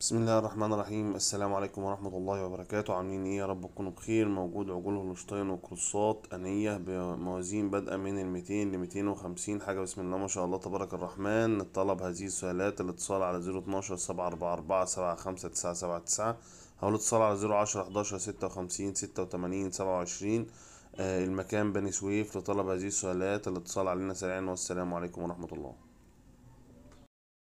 بسم الله الرحمن الرحيم السلام عليكم ورحمة الله وبركاته عاملين ايه يا رب تكونوا بخير موجود عجول هولشتاين وكروسات أنية بموازين بادئة من الميتين لميتين وخمسين حاجة بسم الله ما شاء الله تبارك الرحمن نطلب هذه السؤالات الاتصال على زيرو اتناشر سبعة أربعة أربعة سبعة خمسة تسعة سبعة تسعة أو الاتصال على زيرو عشرة حداشر ستة وخمسين ستة وتمانين سبعة وعشرين آه، المكان بني سويف لطلب هذه السؤالات الاتصال علينا سريعا والسلام عليكم ورحمة الله